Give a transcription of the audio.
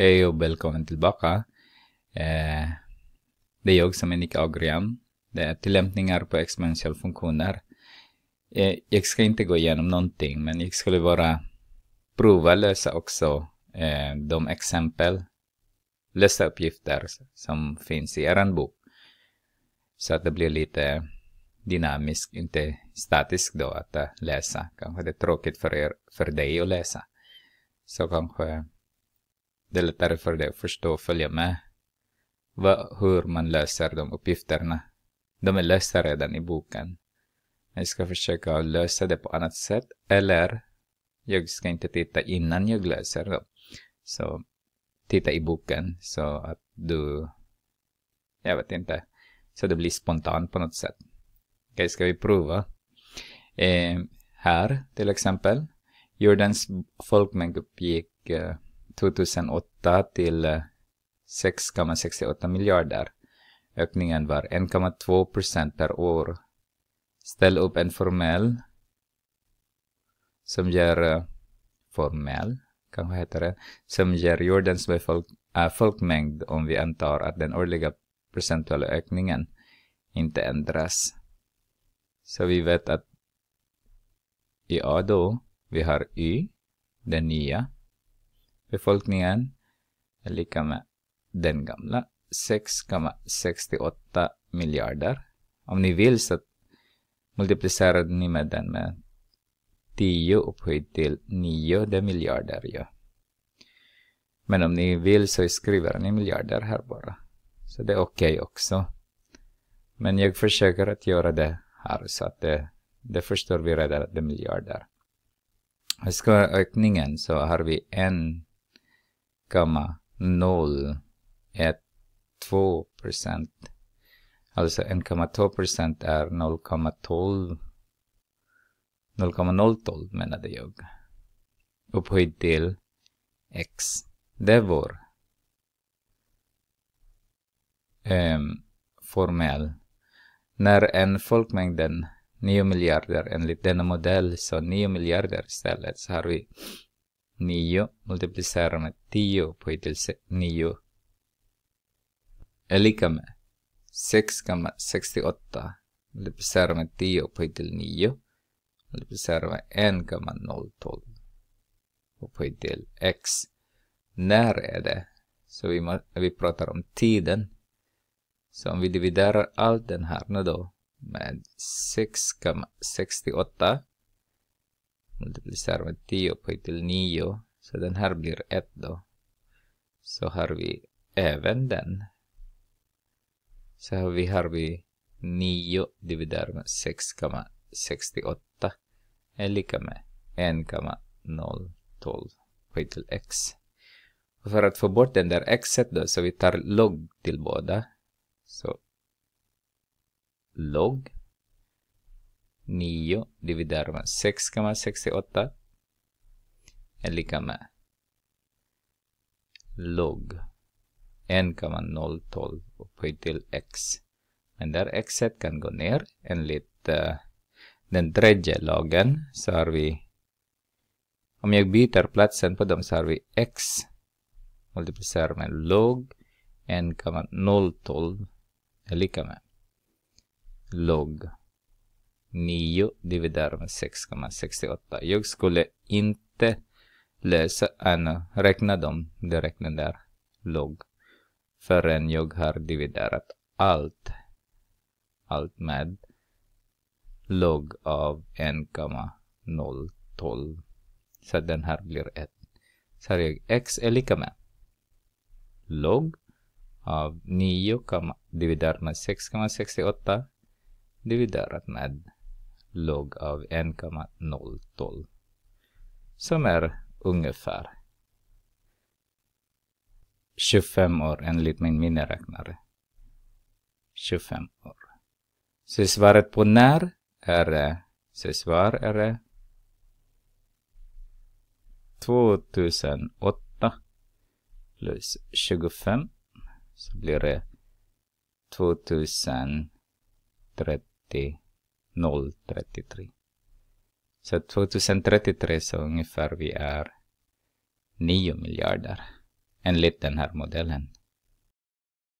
Hej och välkommen tillbaka. Eh, det är jag som är Nicke Det är tillämpningar på exponentiella funktioner. Eh, jag ska inte gå igenom någonting, men jag skulle bara prova lösa också eh, de exempel, lösa uppgifter som finns i er bok. Så att det blir lite dynamiskt, inte statiskt då att läsa. Kanske det är tråkigt för, er, för dig att läsa. Så kanske det är lättare för dig att förstå och följa med vad, hur man löser de uppgifterna. De är lösta redan i boken. Jag ska försöka lösa det på annat sätt eller jag ska inte titta innan jag löser dem. Så titta i boken så att du, jag vet inte, så det blir spontant på något sätt. Okej, ska vi prova? Eh, här till exempel, Jordens folkmängd uppgick eh, 2008 till 6,68 miljarder. Ökningen var 1,2 procent per år. Ställ upp en formell som ger eh, formell, kanske heter det, som ger jordens befolk, äh, eh, folkmängd om vi antar att den årliga procentuella ökningen inte ändras. Så vi vet att i A då, vi har Y, den nya, Befolkningen är lika med den gamla 6,68 miljarder. Om ni vill så multiplicerar ni med den med 10 upphöjt till 9, det är miljarder Ja. Men om ni vill så skriver ni miljarder här bara. Så det är okej okay också. Men jag försöker att göra det här så att det, det förstår vi redan att det är miljarder. Ska ökningen så har vi en 1,012% Alltså 1,2 är 0,12 0,012 menade jag. Upphöjt till x. Det är vår um, ehm, formell. När en folkmängden 9 miljarder enligt denna modell så 9 miljarder istället så har vi niyo multiplicarono tio på hittills 9. Är lika med 6,68 multiplicerar med 10 upphöjt till 9 multiplicerar med 1,012 upphöjt till x. När är det? Så vi, vi pratar om tiden. Så om vi dividerar allt den här nu då med 6,68 multiplicerar med 10 upphöjt till 9. Så den här blir 1 då. Så har vi även den. Så har vi, har vi 9 dividerat med 6,68 är lika med 1,012 upphöjt till x. Och för att få bort den där xet då, så vi tar log till båda. Så log 9 dividerar med 6,68 är lika med log 1,012 upphöjt till x. Men där x kan gå ner enligt uh, den tredje lagen så har vi om jag byter platsen på dem så har vi x multiplicerar med log 1,012 är lika med log 9 dividerat med 6,68. Jag skulle inte läsa, äh, räkna dem direkt den där log förrän jag har dividerat allt, allt med log av 1,012. Så den här blir 1. Så har jag x är lika med log av 9, dividerat med 6,68 dividerat med log av 1,012 som är ungefär 25 år enligt min miniräknare. 25 år. Så svaret på när är, så svar är 2008 plus 25 så blir det 2030 033. Så 2033 så ungefär vi är 9 miljarder enligt den här modellen.